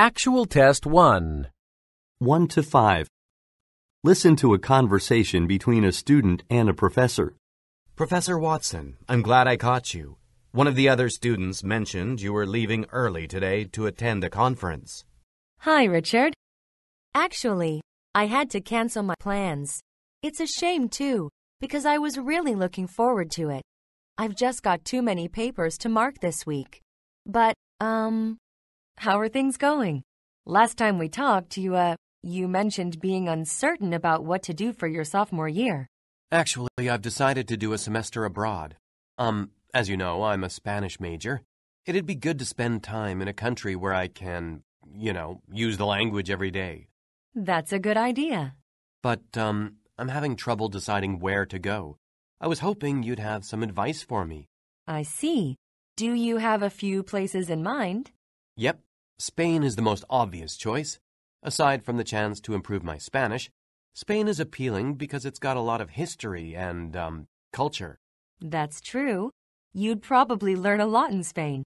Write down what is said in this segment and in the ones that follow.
Actual Test 1 1 to 5. Listen to a conversation between a student and a professor. Professor Watson, I'm glad I caught you. One of the other students mentioned you were leaving early today to attend a conference. Hi, Richard. Actually, I had to cancel my plans. It's a shame, too, because I was really looking forward to it. I've just got too many papers to mark this week. But, um, how are things going? Last time we talked, you, uh, you mentioned being uncertain about what to do for your sophomore year. Actually, I've decided to do a semester abroad. Um, as you know, I'm a Spanish major. It'd be good to spend time in a country where I can, you know, use the language every day. That's a good idea. But, um, I'm having trouble deciding where to go. I was hoping you'd have some advice for me. I see. Do you have a few places in mind? Yep. Spain is the most obvious choice. Aside from the chance to improve my Spanish, Spain is appealing because it's got a lot of history and, um, culture. That's true. You'd probably learn a lot in Spain.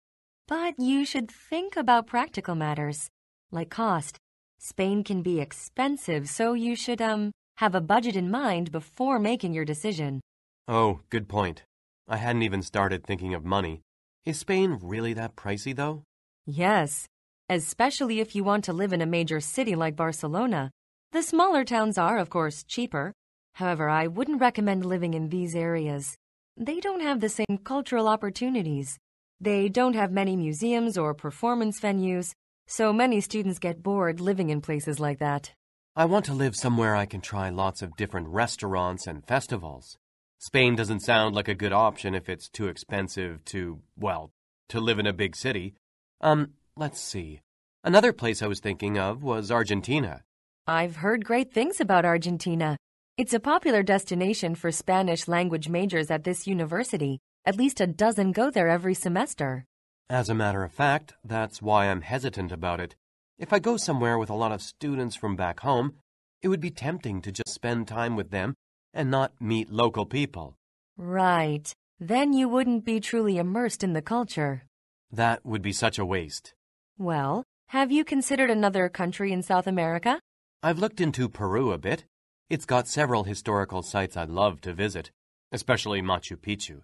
But you should think about practical matters, like cost. Spain can be expensive, so you should, um, have a budget in mind before making your decision. Oh, good point. I hadn't even started thinking of money. Is Spain really that pricey, though? Yes especially if you want to live in a major city like Barcelona. The smaller towns are, of course, cheaper. However, I wouldn't recommend living in these areas. They don't have the same cultural opportunities. They don't have many museums or performance venues, so many students get bored living in places like that. I want to live somewhere I can try lots of different restaurants and festivals. Spain doesn't sound like a good option if it's too expensive to, well, to live in a big city. Um, Let's see. Another place I was thinking of was Argentina. I've heard great things about Argentina. It's a popular destination for Spanish language majors at this university. At least a dozen go there every semester. As a matter of fact, that's why I'm hesitant about it. If I go somewhere with a lot of students from back home, it would be tempting to just spend time with them and not meet local people. Right. Then you wouldn't be truly immersed in the culture. That would be such a waste. Well, have you considered another country in South America? I've looked into Peru a bit. It's got several historical sites I'd love to visit, especially Machu Picchu.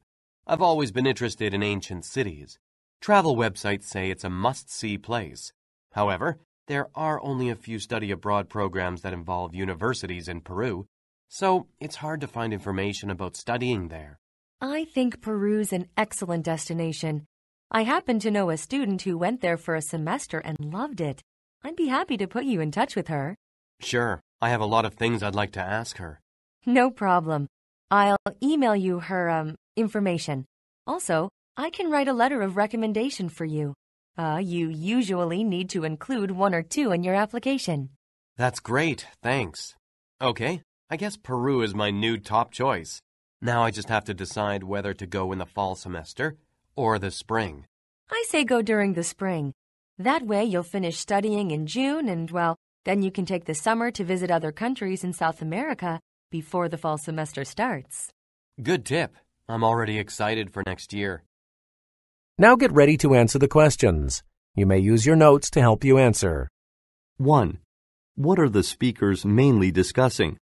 I've always been interested in ancient cities. Travel websites say it's a must see place. However, there are only a few study abroad programs that involve universities in Peru, so it's hard to find information about studying there. I think Peru's an excellent destination. I happen to know a student who went there for a semester and loved it. I'd be happy to put you in touch with her. Sure. I have a lot of things I'd like to ask her. No problem. I'll email you her um, information. Also, I can write a letter of recommendation for you. Uh, you usually need to include one or two in your application. That's great, thanks. Okay, I guess Peru is my new top choice. Now I just have to decide whether to go in the fall semester or the spring? I say go during the spring. That way you'll finish studying in June and, well, then you can take the summer to visit other countries in South America before the fall semester starts. Good tip. I'm already excited for next year. Now get ready to answer the questions. You may use your notes to help you answer. 1. What are the speakers mainly discussing?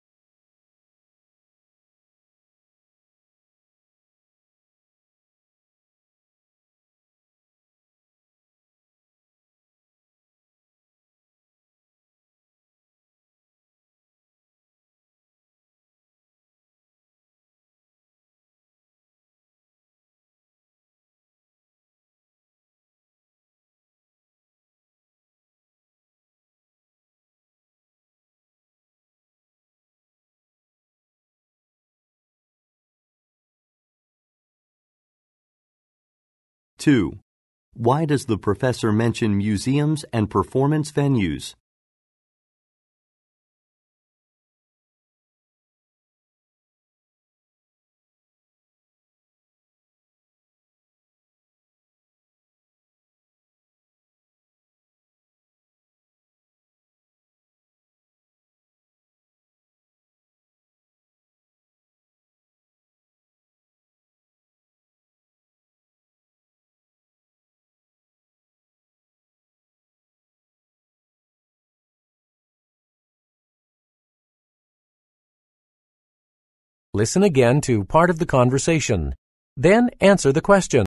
2. Why does the professor mention museums and performance venues? Listen again to part of the conversation. Then answer the question.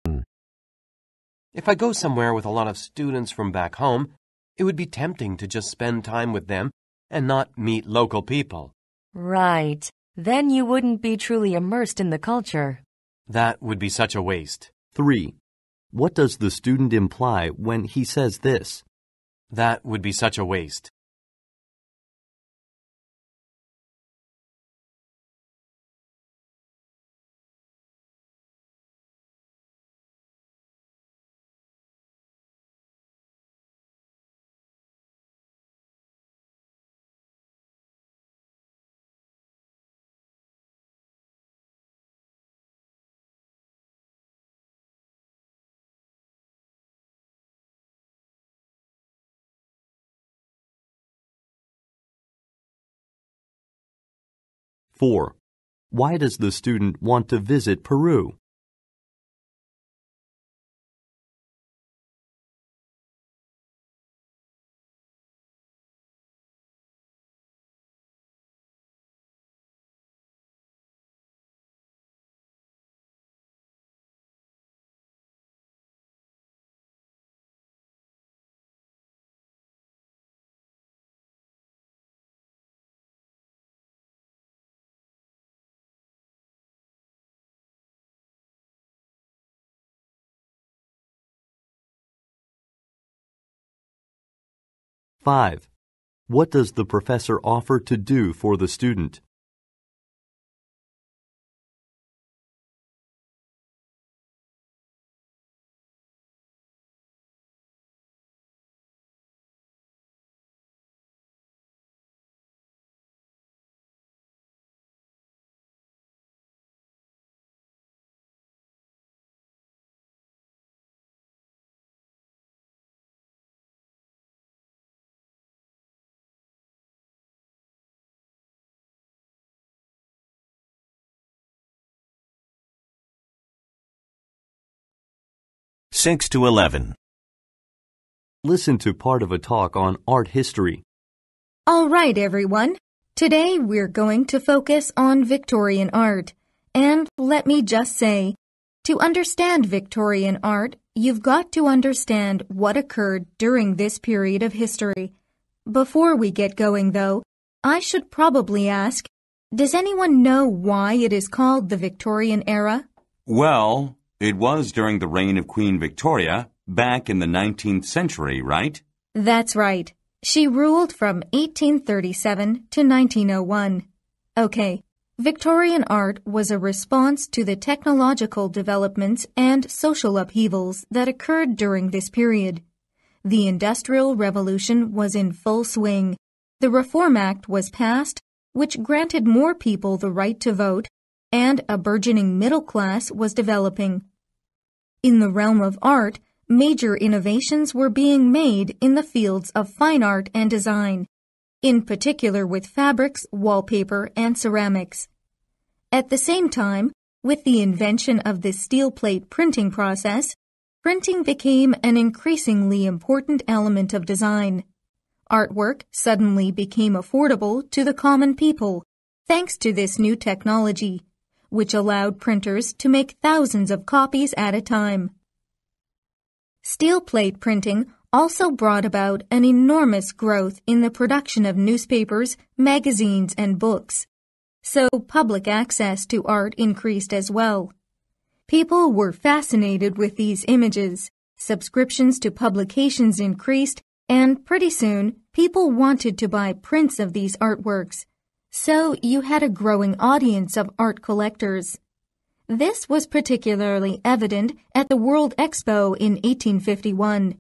If I go somewhere with a lot of students from back home, it would be tempting to just spend time with them and not meet local people. Right. Then you wouldn't be truly immersed in the culture. That would be such a waste. 3. What does the student imply when he says this? That would be such a waste. 4. Why does the student want to visit Peru? 5. What does the professor offer to do for the student? 6 to 11. Listen to part of a talk on art history. All right, everyone. Today we're going to focus on Victorian art. And let me just say, to understand Victorian art, you've got to understand what occurred during this period of history. Before we get going, though, I should probably ask, does anyone know why it is called the Victorian era? Well, it was during the reign of Queen Victoria, back in the 19th century, right? That's right. She ruled from 1837 to 1901. Okay. Victorian art was a response to the technological developments and social upheavals that occurred during this period. The Industrial Revolution was in full swing. The Reform Act was passed, which granted more people the right to vote and a burgeoning middle class was developing. In the realm of art, major innovations were being made in the fields of fine art and design, in particular with fabrics, wallpaper, and ceramics. At the same time, with the invention of the steel plate printing process, printing became an increasingly important element of design. Artwork suddenly became affordable to the common people, thanks to this new technology which allowed printers to make thousands of copies at a time. Steel plate printing also brought about an enormous growth in the production of newspapers, magazines, and books. So public access to art increased as well. People were fascinated with these images. Subscriptions to publications increased, and pretty soon people wanted to buy prints of these artworks so you had a growing audience of art collectors. This was particularly evident at the World Expo in 1851.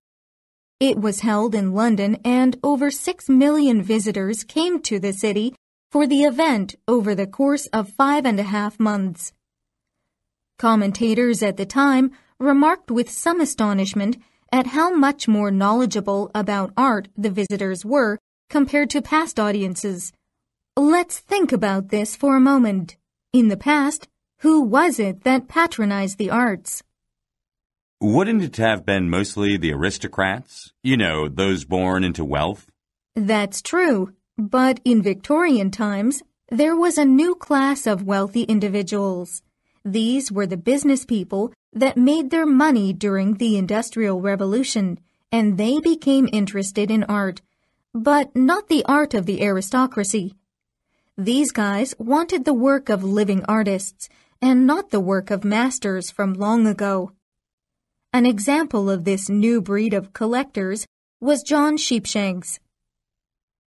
It was held in London and over 6 million visitors came to the city for the event over the course of five and a half months. Commentators at the time remarked with some astonishment at how much more knowledgeable about art the visitors were compared to past audiences. Let's think about this for a moment. In the past, who was it that patronized the arts? Wouldn't it have been mostly the aristocrats? You know, those born into wealth? That's true. But in Victorian times, there was a new class of wealthy individuals. These were the business people that made their money during the Industrial Revolution, and they became interested in art, but not the art of the aristocracy. These guys wanted the work of living artists and not the work of masters from long ago. An example of this new breed of collectors was John Sheepshanks.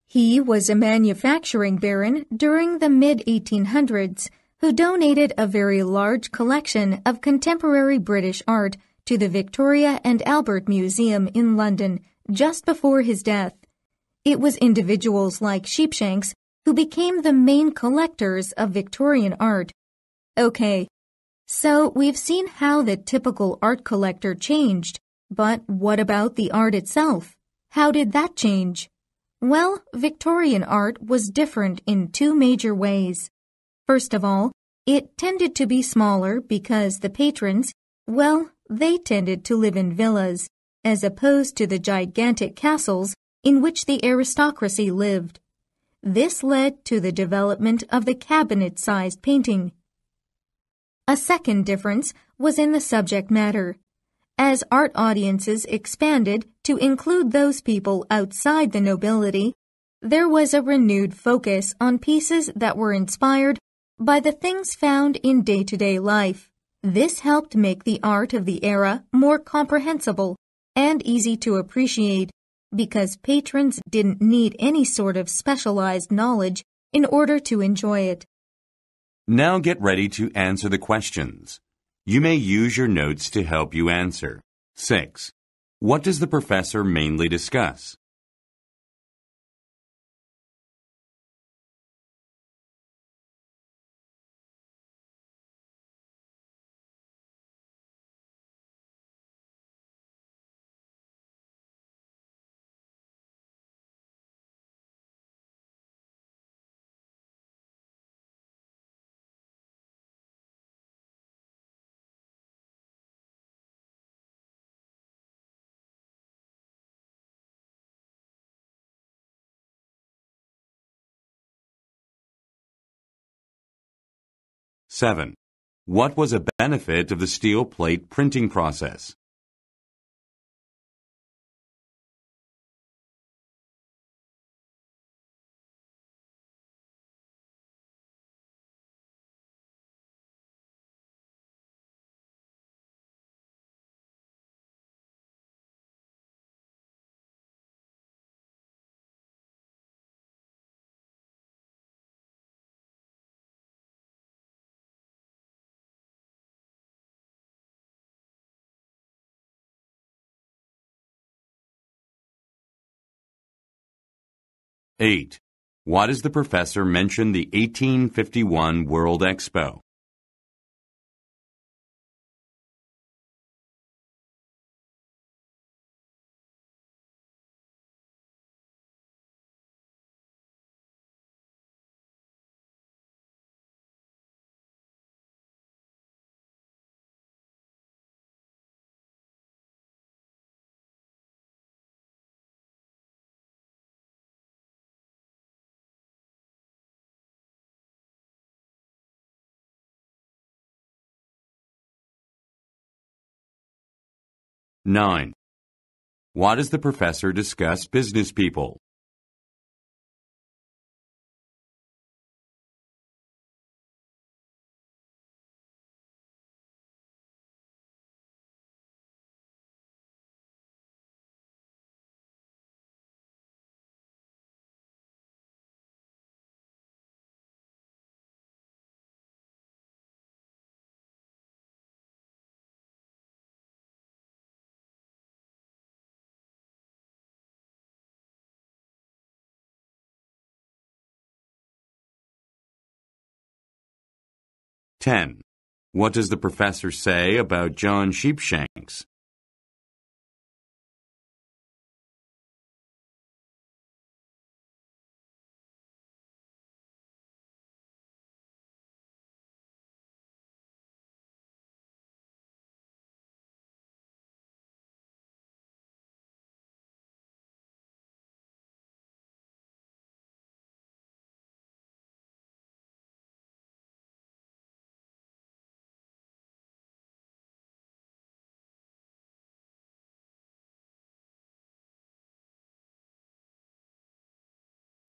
He was a manufacturing baron during the mid 1800s who donated a very large collection of contemporary British art to the Victoria and Albert Museum in London just before his death. It was individuals like Sheepshanks who became the main collectors of Victorian art. Okay, so we've seen how the typical art collector changed, but what about the art itself? How did that change? Well, Victorian art was different in two major ways. First of all, it tended to be smaller because the patrons, well, they tended to live in villas, as opposed to the gigantic castles in which the aristocracy lived. This led to the development of the cabinet sized painting. A second difference was in the subject matter. As art audiences expanded to include those people outside the nobility, there was a renewed focus on pieces that were inspired by the things found in day to day life. This helped make the art of the era more comprehensible and easy to appreciate because patrons didn't need any sort of specialized knowledge in order to enjoy it. Now get ready to answer the questions. You may use your notes to help you answer. 6. What does the professor mainly discuss? 7. What was a benefit of the steel plate printing process? 8. Why does the professor mention the 1851 World Expo? 9. Why does the professor discuss business people? 10. What does the professor say about John Sheepshanks?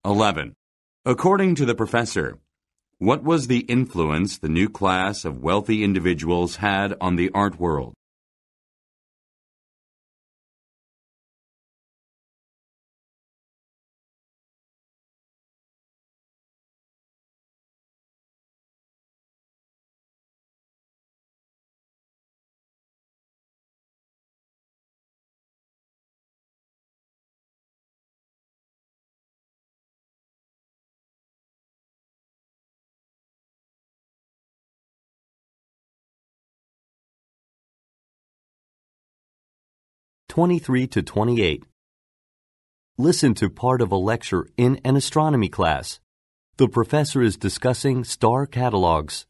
11. According to the professor, what was the influence the new class of wealthy individuals had on the art world? 23 to 28. Listen to part of a lecture in an astronomy class. The professor is discussing star catalogs.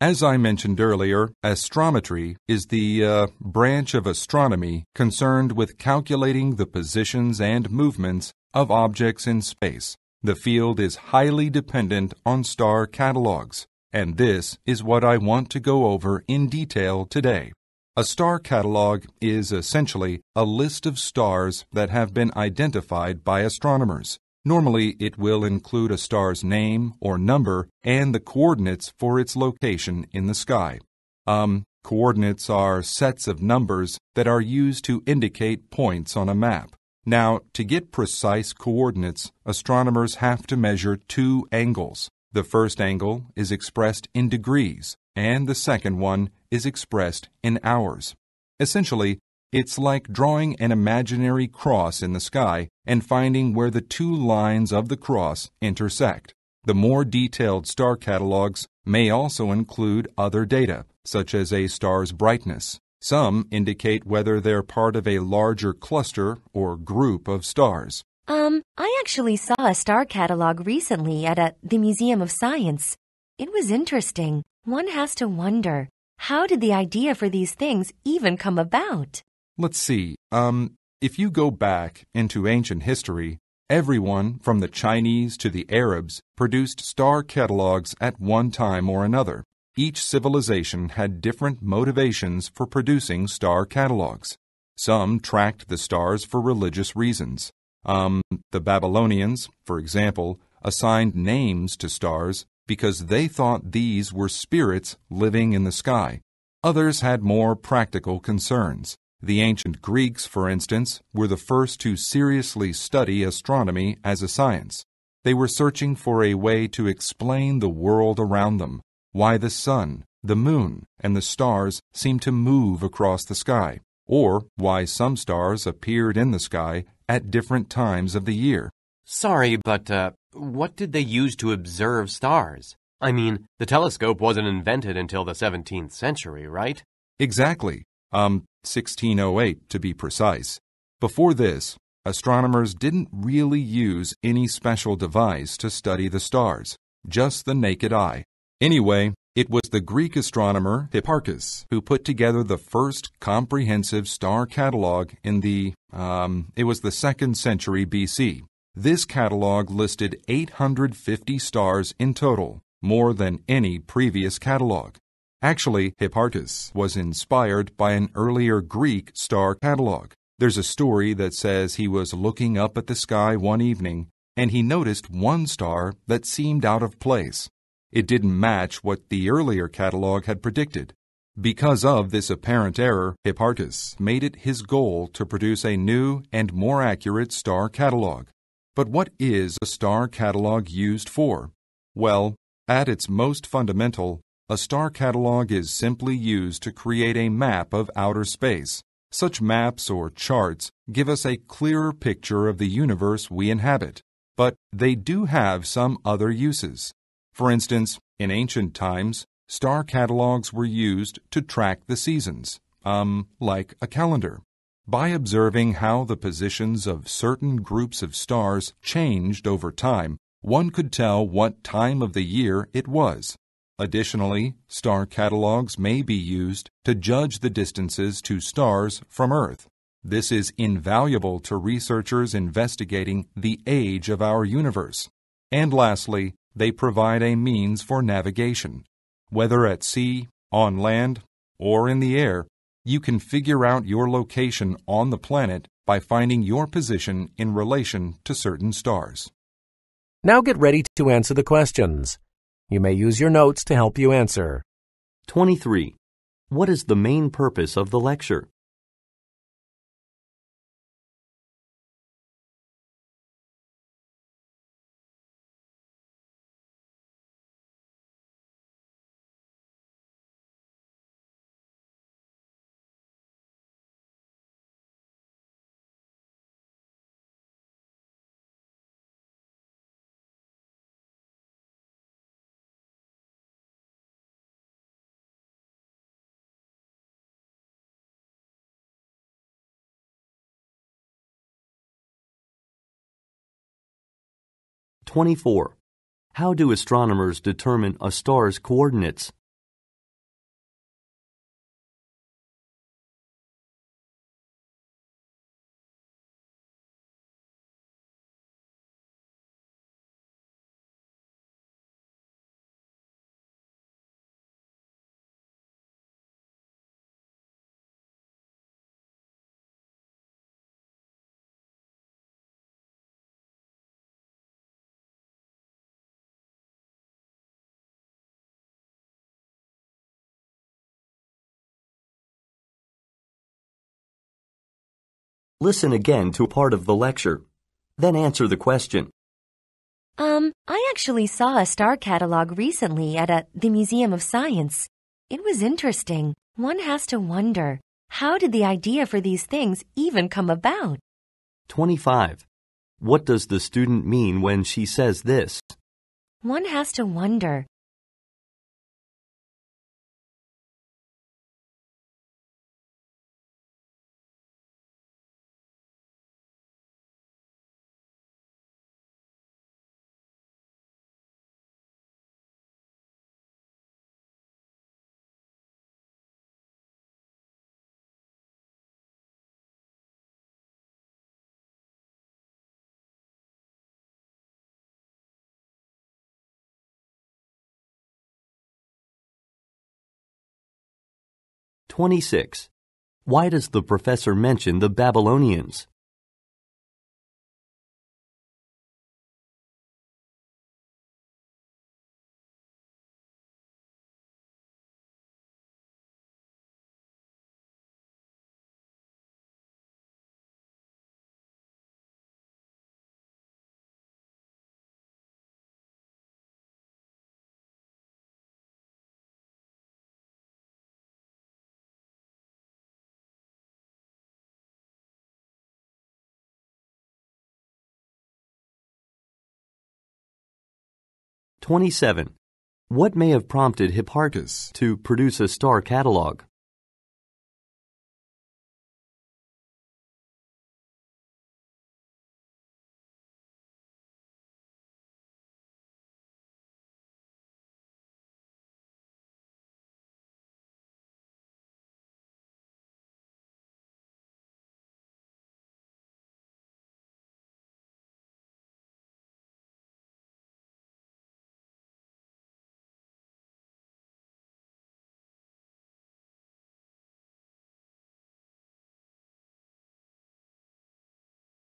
As I mentioned earlier, astrometry is the uh, branch of astronomy concerned with calculating the positions and movements of objects in space. The field is highly dependent on star catalogs, and this is what I want to go over in detail today. A star catalog is essentially a list of stars that have been identified by astronomers. Normally, it will include a star's name or number and the coordinates for its location in the sky. Um, coordinates are sets of numbers that are used to indicate points on a map. Now, to get precise coordinates, astronomers have to measure two angles. The first angle is expressed in degrees, and the second one is expressed in hours. Essentially, it's like drawing an imaginary cross in the sky and finding where the two lines of the cross intersect. The more detailed star catalogs may also include other data, such as a star's brightness. Some indicate whether they're part of a larger cluster or group of stars. Um, I actually saw a star catalog recently at a, the Museum of Science. It was interesting. One has to wonder how did the idea for these things even come about? Let's see. Um, if you go back into ancient history, everyone from the Chinese to the Arabs produced star catalogs at one time or another. Each civilization had different motivations for producing star catalogs. Some tracked the stars for religious reasons. Um, the Babylonians, for example, assigned names to stars because they thought these were spirits living in the sky. Others had more practical concerns. The ancient Greeks, for instance, were the first to seriously study astronomy as a science. They were searching for a way to explain the world around them, why the sun, the moon, and the stars seemed to move across the sky, or why some stars appeared in the sky at different times of the year. Sorry, but uh, what did they use to observe stars? I mean, the telescope wasn't invented until the 17th century, right? Exactly. Um, 1608 to be precise. Before this, astronomers didn't really use any special device to study the stars, just the naked eye. Anyway, it was the Greek astronomer Hipparchus who put together the first comprehensive star catalog in the, um, it was the second century BC. This catalog listed 850 stars in total, more than any previous catalog. Actually, Hipparchus was inspired by an earlier Greek star catalog. There's a story that says he was looking up at the sky one evening and he noticed one star that seemed out of place. It didn't match what the earlier catalog had predicted. Because of this apparent error, Hipparchus made it his goal to produce a new and more accurate star catalog. But what is a star catalog used for? Well, at its most fundamental, a star catalog is simply used to create a map of outer space. Such maps or charts give us a clearer picture of the universe we inhabit, but they do have some other uses. For instance, in ancient times, star catalogs were used to track the seasons, um, like a calendar. By observing how the positions of certain groups of stars changed over time, one could tell what time of the year it was. Additionally, star catalogs may be used to judge the distances to stars from Earth. This is invaluable to researchers investigating the age of our universe. And lastly, they provide a means for navigation. Whether at sea, on land, or in the air, you can figure out your location on the planet by finding your position in relation to certain stars. Now get ready to answer the questions. You may use your notes to help you answer. 23. What is the main purpose of the lecture? 24. How do astronomers determine a star's coordinates? Listen again to part of the lecture. Then answer the question. Um, I actually saw a star catalog recently at a, the Museum of Science. It was interesting. One has to wonder, how did the idea for these things even come about? 25. What does the student mean when she says this? One has to wonder, 26. Why does the professor mention the Babylonians? 27. What may have prompted Hipparchus to produce a star catalog?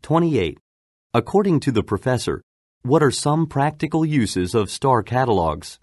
28. According to the professor, what are some practical uses of star catalogs?